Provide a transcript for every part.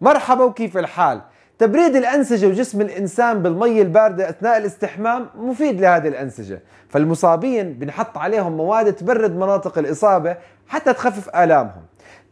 مرحبا وكيف الحال؟ تبريد الأنسجة وجسم الإنسان بالمية الباردة أثناء الاستحمام مفيد لهذه الأنسجة فالمصابين بنحط عليهم مواد تبرد مناطق الإصابة حتى تخفف آلامهم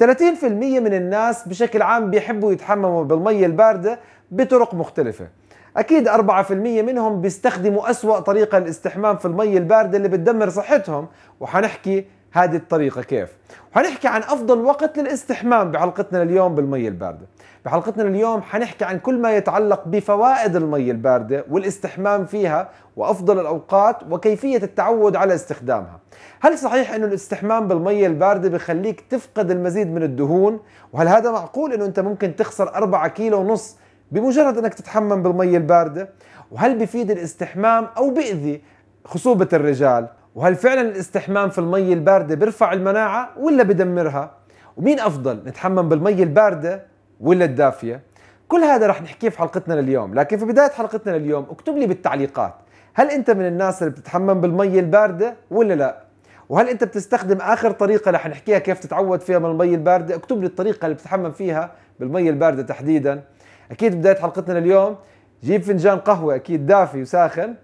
30% من الناس بشكل عام بيحبوا يتحمموا بالمية الباردة بطرق مختلفة أكيد 4% منهم بيستخدموا أسوأ طريقة للاستحمام في المية الباردة اللي بتدمر صحتهم وحنحكي هذه الطريقة كيف وحنحكي عن أفضل وقت للاستحمام بحلقتنا اليوم بالمية الباردة بحلقتنا اليوم حنحكي عن كل ما يتعلق بفوائد المية الباردة والاستحمام فيها وأفضل الأوقات وكيفية التعود على استخدامها هل صحيح أنه الاستحمام بالمية الباردة بخليك تفقد المزيد من الدهون وهل هذا معقول أنه أنت ممكن تخسر 4 كيلو ونص بمجرد أنك تتحمم بالمية الباردة وهل بفيد الاستحمام أو بيأذي خصوبة الرجال وهل فعلا الاستحمام في المي الباردة بيرفع المناعة ولا بدمرها ومين أفضل نتحمم بالمي الباردة ولا الدافية كل هذا رح نحكيه في حلقتنا لليوم لكن في بداية حلقتنا لليوم اكتب لي بالتعليقات هل أنت من الناس اللي بتتحمم بالمي الباردة ولا لا وهل أنت بتستخدم آخر طريقة رح نحكيها كيف تتعود فيها من المي الباردة اكتب لي الطريقة اللي بتتحمم فيها بالمي الباردة تحديدا أكيد بداية حلقتنا لليوم جيب فنجان قهوة أكيد دافي وساخن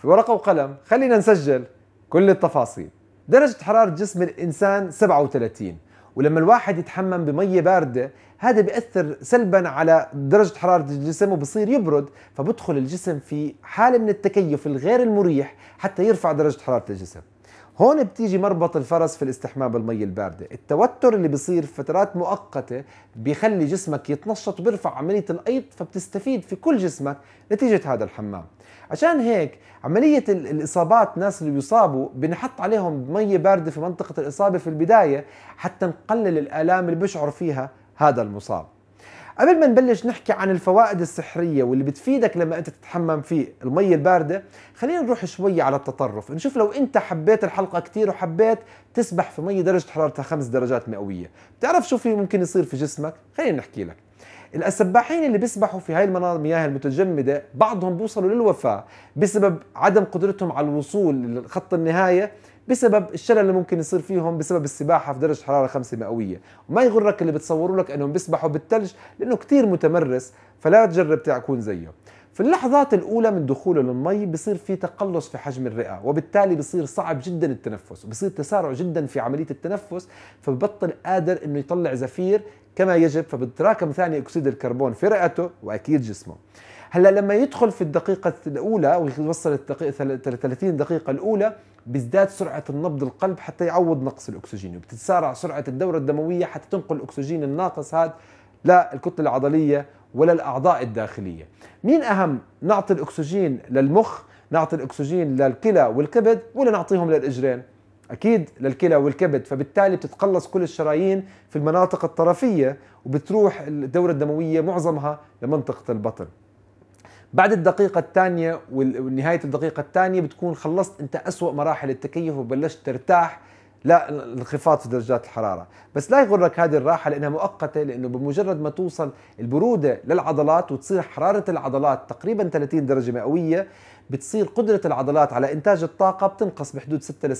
في ورقة وقلم خلينا نسجل كل التفاصيل درجة حرارة جسم الإنسان 37 ولما الواحد يتحمم بمية باردة هذا بيأثر سلبا على درجة حرارة الجسم وبصير يبرد فبدخل الجسم في حالة من التكيف الغير المريح حتى يرفع درجة حرارة الجسم هون بتيجي مربط الفرس في الاستحمام بالمية الباردة التوتر اللي بيصير فترات مؤقتة بيخلي جسمك يتنشط وبيرفع عملية الأيض فبتستفيد في كل جسمك نتيجة هذا الحمام عشان هيك عملية الإصابات الناس اللي بيصابوا بنحط عليهم مية باردة في منطقة الإصابة في البداية حتى نقلل الآلام اللي بيشعر فيها هذا المصاب قبل ما نبلش نحكي عن الفوائد السحرية واللي بتفيدك لما أنت تتحمم في المية الباردة خلينا نروح شوية على التطرف نشوف لو أنت حبيت الحلقة كتير وحبيت تسبح في مية درجة حرارتها خمس درجات مئوية بتعرف شو في ممكن يصير في جسمك خلينا نحكي لك السباحين اللي بيسبحوا في هاي المياه المتجمدة بعضهم بوصلوا للوفاة بسبب عدم قدرتهم على الوصول لخط النهاية بسبب الشلل اللي ممكن يصير فيهم بسبب السباحه في درجه حراره خمسة مئويه وما يغرك اللي بتصوروا لك انهم بيسبحوا بالثلج لانه كثير متمرس فلا تجرب تكون زيه في اللحظات الاولى من دخوله للمي بصير في تقلص في حجم الرئه وبالتالي بصير صعب جدا التنفس وبصير تسارع جدا في عمليه التنفس فببطل قادر انه يطلع زفير كما يجب فبتراكم ثاني اكسيد الكربون في رئته واكيد جسمه هلا لما يدخل في الدقيقة الأولى ويوصل الدقيقة 30 دقيقة الأولى بيزداد سرعة النبض القلب حتى يعوض نقص الأكسجين وبتتسارع سرعة الدورة الدموية حتى تنقل الأكسجين الناقص هذا للكتلة العضلية ولا الأعضاء الداخلية مين أهم نعطي الأكسجين للمخ نعطي الأكسجين للكلى والكبد ولا نعطيهم للإجرين اكيد للكلى والكبد فبالتالي بتتقلص كل الشرايين في المناطق الطرفيه وبتروح الدوره الدمويه معظمها لمنطقه البطن بعد الدقيقة الثانية ونهاية الدقيقة الثانية بتكون خلصت أنت أسوأ مراحل التكيف وبلشت ترتاح لا انخفاض في درجات الحراره بس لا يغرك هذه الراحه لانها مؤقته لانه بمجرد ما توصل البروده للعضلات وتصير حراره العضلات تقريبا 30 درجه مئويه بتصير قدرة العضلات على إنتاج الطاقة بتنقص بحدود 6 ل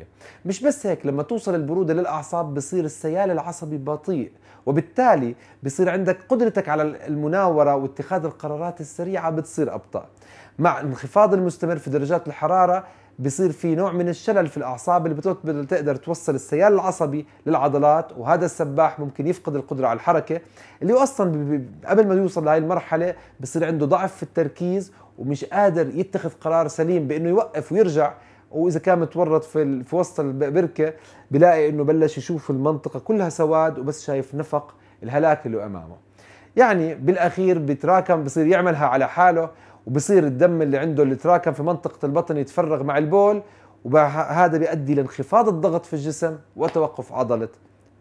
7% مش بس هيك لما توصل البرودة للأعصاب بصير السيال العصبي بطيء وبالتالي بصير عندك قدرتك على المناورة واتخاذ القرارات السريعة بتصير أبطأ مع انخفاض المستمر في درجات الحرارة بصير في نوع من الشلل في الاعصاب اللي بتقدر توصل السيال العصبي للعضلات وهذا السباح ممكن يفقد القدره على الحركه اللي هو اصلا قبل ما يوصل لهي المرحله بصير عنده ضعف في التركيز ومش قادر يتخذ قرار سليم بانه يوقف ويرجع واذا كان متورط في في وسط البركه بلاقي انه بلش يشوف المنطقه كلها سواد وبس شايف نفق الهلاك اللي امامه يعني بالاخير بيتراكم بصير يعملها على حاله وبصير الدم اللي عنده اللي تراكم في منطقة البطن يتفرغ مع البول وهذا بيؤدي لانخفاض الضغط في الجسم وتوقف عضلة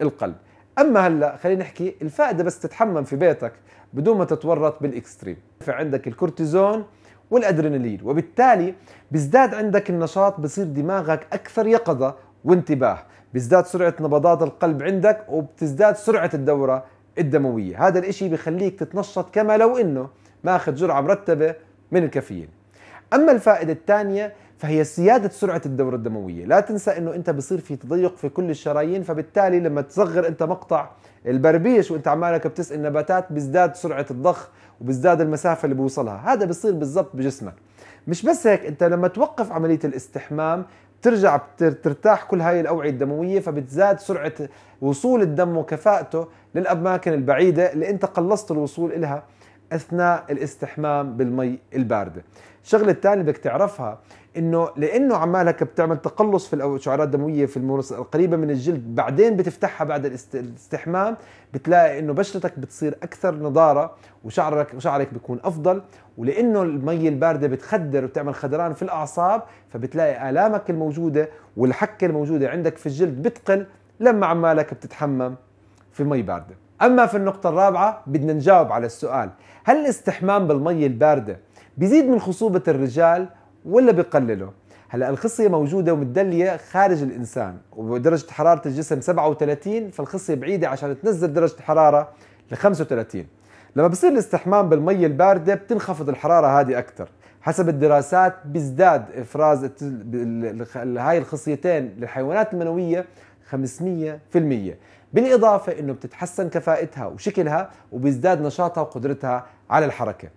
القلب اما هلا خلينا نحكي الفائده بس تتحمم في بيتك بدون ما تتورط بالاكستريم عندك الكورتيزون والادرينالين وبالتالي بيزداد عندك النشاط بصير دماغك اكثر يقظه وانتباه بيزداد سرعه نبضات القلب عندك وبتزداد سرعه الدوره الدمويه هذا الاشي بخليك تتنشط كما لو انه ماخذ جرعه مرتبه من الكافيين اما الفائده الثانيه فهي زياده سرعه الدوره الدمويه لا تنسى انه انت بصير في تضيق في كل الشرايين فبالتالي لما تصغر انت مقطع البربيش وانت عمالك بتسقي النباتات بيزداد سرعه الضخ وبيزداد المسافه اللي بوصلها هذا بيصير بالضبط بجسمك مش بس هيك انت لما توقف عمليه الاستحمام بترجع بترتاح كل هاي الاوعيه الدمويه فبتزاد سرعه وصول الدم وكفاءته للاماكن البعيده اللي انت قلصت الوصول الها اثناء الاستحمام بالمي البارده الشغله الثانيه بدك تعرفها انه لانه عمالك بتعمل تقلص في الشعيرات الدمويه في المورس القريبه من الجلد بعدين بتفتحها بعد الاستحمام بتلاقي انه بشرتك بتصير اكثر نضاره وشعرك وشعرك بيكون افضل ولانه المي البارده بتخدر وبتعمل خدران في الاعصاب فبتلاقي الامك الموجوده والحكه الموجوده عندك في الجلد بتقل لما عمالك بتتحمم في مي بارده أما في النقطة الرابعة بدنا نجاوب على السؤال هل الاستحمام بالمية الباردة بيزيد من خصوبة الرجال ولا بقلله؟ هلا الخصية موجودة ومتدلية خارج الإنسان ودرجة حرارة الجسم 37 فالخصية بعيدة عشان تنزل درجة الحرارة ل 35 لما بصير الاستحمام بالمية الباردة بتنخفض الحرارة هذه أكثر حسب الدراسات بيزداد افراز هاي الخصيتين للحيوانات المنويه 500% بالاضافه انه بتتحسن كفاءتها وشكلها وبيزداد نشاطها وقدرتها على الحركه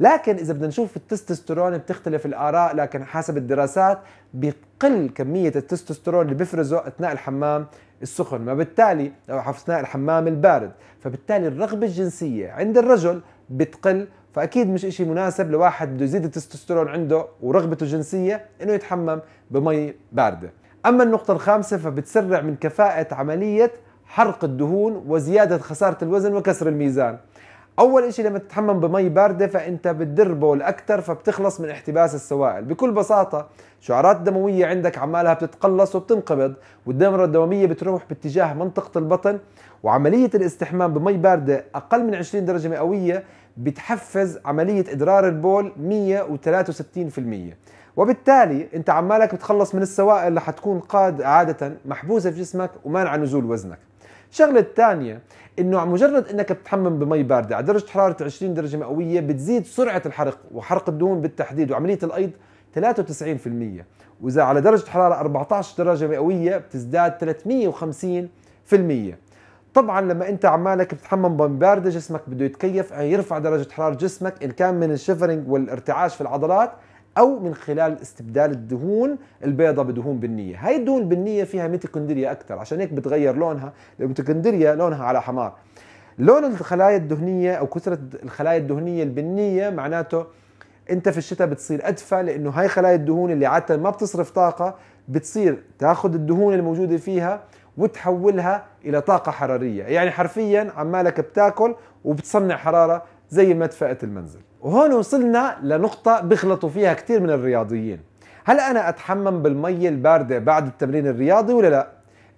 لكن اذا بدنا نشوف التستوستيرون بتختلف الاراء لكن حسب الدراسات بقل كميه التستوستيرون اللي بيفرزه اثناء الحمام السخن ما بالتالي او اثناء الحمام البارد فبالتالي الرغبه الجنسيه عند الرجل بتقل فاكيد مش إشي مناسب لواحد بده يزيد التستوستيرون عنده ورغبته الجنسيه انه يتحمم بمي بارده اما النقطه الخامسه فبتسرع من كفاءه عمليه حرق الدهون وزياده خساره الوزن وكسر الميزان اول إشي لما تتحمم بمي بارده فانت بتدر بول اكثر فبتخلص من احتباس السوائل بكل بساطه شعرات الدمويه عندك عمالها بتتقلص وبتنقبض والدمره الدمويه بتروح باتجاه منطقه البطن وعمليه الاستحمام بمي بارده اقل من 20 درجه مئويه بتحفز عملية إدرار البول 163% وبالتالي أنت عمالك بتخلص من السوائل اللي حتكون قاد عادة محبوسة في جسمك ومانعة نزول وزنك الشغله الثانيه انه مجرد انك بتحمم بمي بارده على درجه حراره 20 درجه مئويه بتزيد سرعه الحرق وحرق الدهون بالتحديد وعمليه الايض 93% واذا على درجه حراره 14 درجه مئويه بتزداد 350% طبعا لما انت عمالك بتحمم بمية بارده جسمك بده يتكيف يعني يرفع درجه حراره جسمك ان كان من الشفرنج والارتعاش في العضلات او من خلال استبدال الدهون البيضة بدهون بنيه هاي الدهون البنيه فيها ميتوكوندريا اكثر عشان هيك بتغير لونها الميتوكوندريا لونها على حمار لون الخلايا الدهنيه او كثره الخلايا الدهنيه البنيه معناته انت في الشتاء بتصير ادفى لانه هاي خلايا الدهون اللي عاده ما بتصرف طاقه بتصير تاخذ الدهون الموجوده فيها وتحولها الى طاقه حراريه يعني حرفيا عمالك بتاكل وبتصنع حراره زي مدفأة المنزل وهون وصلنا لنقطة بيخلطوا فيها كثير من الرياضيين هل أنا أتحمم بالمية الباردة بعد التمرين الرياضي ولا لا؟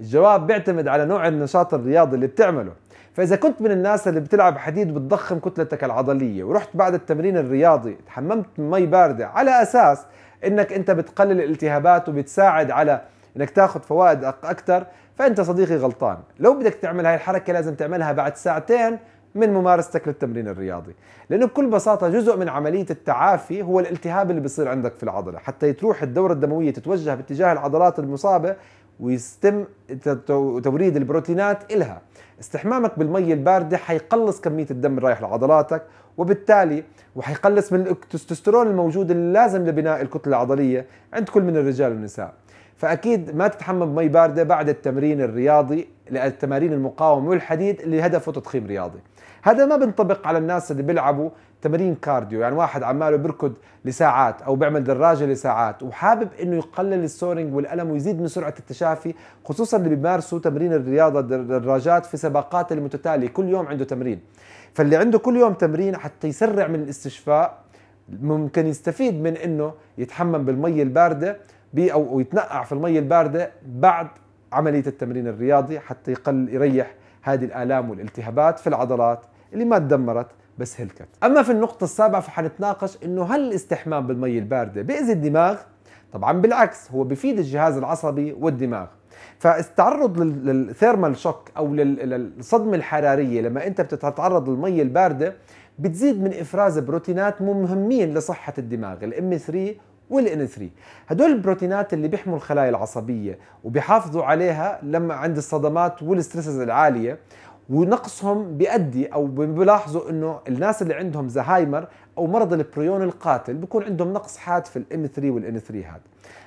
الجواب بيعتمد على نوع النشاط الرياضي اللي بتعمله فإذا كنت من الناس اللي بتلعب حديد بتضخم كتلتك العضلية ورحت بعد التمرين الرياضي تحممت بمي باردة على أساس أنك أنت بتقلل الالتهابات وبتساعد على انك تاخذ فوائد اكثر فانت صديقي غلطان لو بدك تعمل هاي الحركه لازم تعملها بعد ساعتين من ممارستك للتمرين الرياضي لانه بكل بساطه جزء من عمليه التعافي هو الالتهاب اللي بيصير عندك في العضله حتى تروح الدوره الدمويه تتوجه باتجاه العضلات المصابه ويتم توريد البروتينات إلها استحمامك بالمية الباردة حيقلص كمية الدم اللي رايح لعضلاتك وبالتالي وحيقلص من التستوستيرون الموجود اللازم لبناء الكتلة العضلية عند كل من الرجال والنساء فاكيد ما تتحمم مي بارده بعد التمرين الرياضي للتمارين المقاومه والحديد اللي هدفه تضخيم رياضي هذا ما بنطبق على الناس اللي بيلعبوا تمرين كارديو يعني واحد عماله بيركض لساعات او بيعمل دراجه لساعات وحابب انه يقلل السورنج والالم ويزيد من سرعه التشافي خصوصا اللي بيمارسوا تمرين الرياضه الدراجات في سباقات المتتاليه كل يوم عنده تمرين فاللي عنده كل يوم تمرين حتى يسرع من الاستشفاء ممكن يستفيد من انه يتحمم بالمي البارده بي او يتنقع في المي البارده بعد عمليه التمرين الرياضي حتى يقل يريح هذه الالام والالتهابات في العضلات اللي ما تدمرت بس هلكت اما في النقطه السابعه فحنتناقش انه هل الاستحمام بالمي البارده باذي الدماغ طبعا بالعكس هو بفيد الجهاز العصبي والدماغ فالتعرض للثيرمال شوك او للصدمه الحراريه لما انت بتتعرض للمي البارده بتزيد من افراز بروتينات مهمين لصحه الدماغ الام 3 والان 3 هدول البروتينات اللي بيحموا الخلايا العصبيه وبيحافظوا عليها لما عند الصدمات والستريسز العاليه ونقصهم بيؤدي او بلاحظوا انه الناس اللي عندهم زهايمر او مرض البريون القاتل بيكون عندهم نقص حاد في الام 3 والان 3 هذا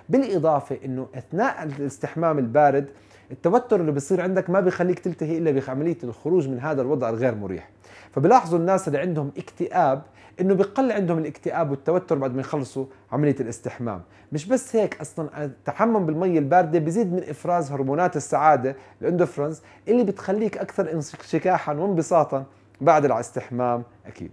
بالاضافه انه اثناء الاستحمام البارد التوتر اللي بيصير عندك ما بيخليك تلتهي الا بعمليه الخروج من هذا الوضع الغير مريح فبلاحظوا الناس اللي عندهم اكتئاب انه بقل عندهم الاكتئاب والتوتر بعد ما يخلصوا عمليه الاستحمام مش بس هيك اصلا التحمم بالمي البارده بيزيد من افراز هرمونات السعاده الاندوفرنس اللي بتخليك اكثر انشكاحا وانبساطا بعد الاستحمام اكيد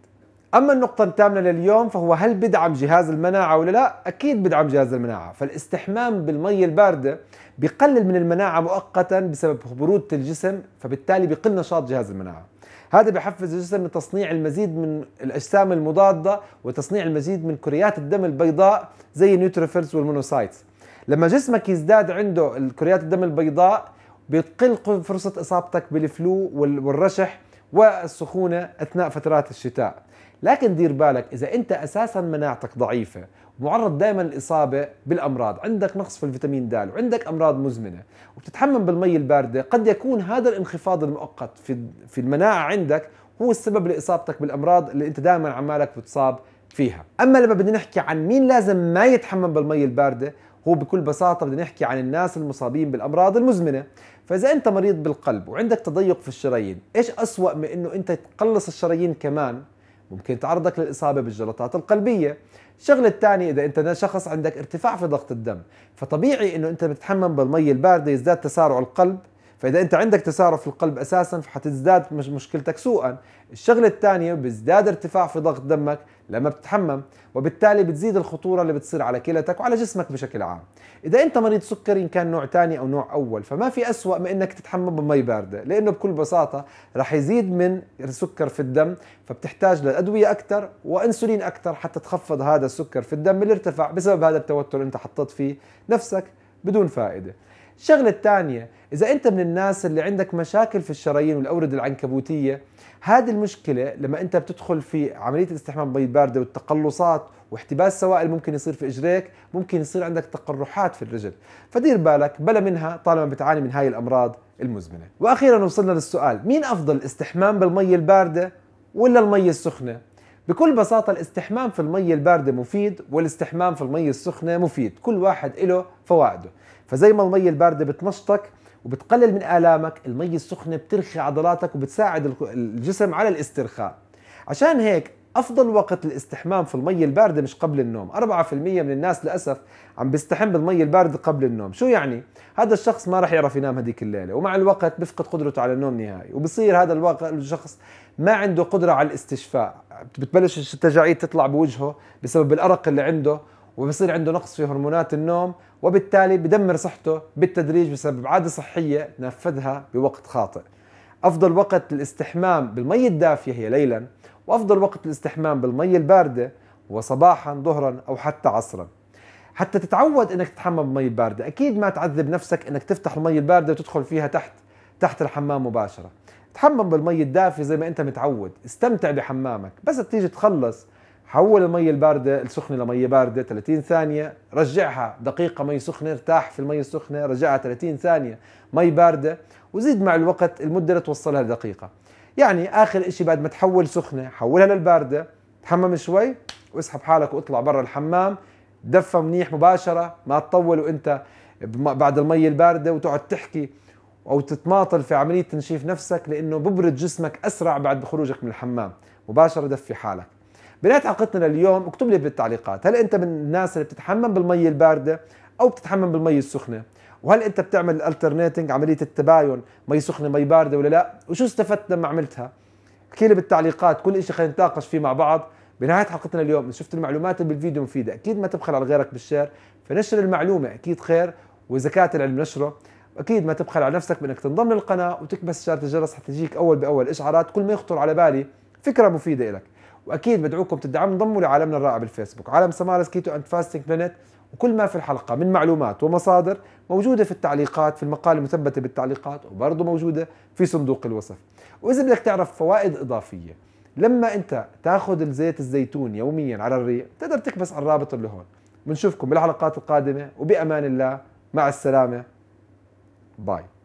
اما النقطه الثامنه لليوم فهو هل بدعم جهاز المناعه ولا لا اكيد بدعم جهاز المناعه فالاستحمام بالميه البارده بقلل من المناعه مؤقتا بسبب بروده الجسم فبالتالي بقل نشاط جهاز المناعه هذا بحفز الجسم لتصنيع المزيد من الاجسام المضاده وتصنيع المزيد من كريات الدم البيضاء زي النيوتروفيلز والمونوسايتس لما جسمك يزداد عنده الكريات الدم البيضاء بتقل فرصه اصابتك بالفلو والرشح والسخونه اثناء فترات الشتاء لكن دير بالك اذا انت اساسا مناعتك ضعيفه معرض دائما للاصابه بالامراض عندك نقص في الفيتامين د وعندك امراض مزمنه وبتتحمم بالمي البارده قد يكون هذا الانخفاض المؤقت في في المناعه عندك هو السبب لاصابتك بالامراض اللي انت دائما عمالك بتصاب فيها اما لما بدنا نحكي عن مين لازم ما يتحمم بالمي البارده هو بكل بساطه بدنا نحكي عن الناس المصابين بالامراض المزمنه فاذا انت مريض بالقلب وعندك تضيق في الشرايين ايش اسوا من انه انت تقلص الشرايين كمان ممكن تعرضك للاصابه بالجلطات القلبيه الشغله الثانيه اذا انت شخص عندك ارتفاع في ضغط الدم فطبيعي انه انت بتتحمم بالمي البارده يزداد تسارع القلب فاذا انت عندك تسارع في القلب اساسا فحتزداد مش مشكلتك سوءا الشغله الثانيه بيزداد ارتفاع في ضغط دمك لما بتتحمم وبالتالي بتزيد الخطوره اللي بتصير على كلتك وعلى جسمك بشكل عام اذا انت مريض سكري ان كان نوع ثاني او نوع اول فما في اسوا من انك تتحمم بمي بارده لانه بكل بساطه رح يزيد من السكر في الدم فبتحتاج لادويه اكثر وانسولين اكثر حتى تخفض هذا السكر في الدم اللي ارتفع بسبب هذا التوتر اللي انت حطيت فيه نفسك بدون فائده الشغله الثانيه اذا انت من الناس اللي عندك مشاكل في الشرايين والاورده العنكبوتيه هذه المشكله لما انت بتدخل في عمليه الاستحمام بمي بارده والتقلصات واحتباس سوائل ممكن يصير في اجريك ممكن يصير عندك تقرحات في الرجل فدير بالك بلا منها طالما بتعاني من هاي الامراض المزمنه واخيرا وصلنا للسؤال مين افضل الاستحمام بالمي البارده ولا المي السخنه بكل بساطة الاستحمام في المية الباردة مفيد والاستحمام في المية السخنة مفيد كل واحد له فوائده فزي ما المية الباردة بتنشطك وبتقلل من آلامك المي السخنة بترخي عضلاتك وبتساعد الجسم على الاسترخاء عشان هيك افضل وقت للاستحمام في المي البارده مش قبل النوم 4% من الناس للاسف عم بيستحم بالمي البارده قبل النوم شو يعني هذا الشخص ما راح يعرف ينام هذيك الليله ومع الوقت بفقد قدرته على النوم نهائي وبصير هذا الوقت الشخص ما عنده قدره على الاستشفاء بتبلش التجاعيد تطلع بوجهه بسبب الارق اللي عنده وبصير عنده نقص في هرمونات النوم وبالتالي بدمر صحته بالتدريج بسبب عادة صحية نفذها بوقت خاطئ أفضل وقت للاستحمام بالمية الدافية هي ليلا وأفضل وقت للاستحمام بالمية الباردة وصباحا ظهرا أو حتى عصرا حتى تتعود انك تتحمم بالمي البارده اكيد ما تعذب نفسك انك تفتح المي البارده وتدخل فيها تحت تحت الحمام مباشره تحمم بالمي الدافي زي ما انت متعود استمتع بحمامك بس تيجي تخلص حول المية الباردة السخنة لمية باردة 30 ثانية رجعها دقيقة مي سخنة ارتاح في المية السخنة رجعها 30 ثانية مي باردة وزيد مع الوقت المدة اللي توصلها لدقيقة يعني آخر إشي بعد ما تحول سخنة حولها للباردة تحمم شوي واسحب حالك واطلع برا الحمام دفى منيح مباشرة ما تطول وانت بعد المية الباردة وتقعد تحكي او تتماطل في عملية تنشيف نفسك لانه ببرد جسمك اسرع بعد خروجك من الحمام مباشرة دفي حالك بنهايه حلقتنا لليوم اكتب لي بالتعليقات هل انت من الناس اللي بتتحمم بالمي الباردة او بتتحمم بالمي السخنة وهل انت بتعمل الالترنيتنج عملية التباين مي سخنة مي باردة ولا لا وشو استفدت لما عملتها احكي لي بالتعليقات كل شيء خلينا نتناقش فيه مع بعض بنهاية حلقتنا اليوم إن شفت المعلومات اللي بالفيديو مفيدة أكيد ما تبخل على غيرك بالشير فنشر المعلومة أكيد خير وزكاة العلم نشره أكيد ما تبخل على نفسك بأنك تنضم للقناة وتكبس شاره الجرس حتى تجيك أول بأول إشعارات كل ما يخطر على بالي فكرة مفيدة لك واكيد بدعوكم تدعموا انضموا لعالمنا الرائع بالفيسبوك عالم سمارس كيتو اند فاستنج بنت وكل ما في الحلقه من معلومات ومصادر موجوده في التعليقات في المقال المثبته بالتعليقات وبرضه موجوده في صندوق الوصف واذا بدك تعرف فوائد اضافيه لما انت تاخذ الزيت الزيتون يوميا على الريق تقدر تكبس على الرابط اللي هون بنشوفكم بالحلقات القادمه وبامان الله مع السلامه باي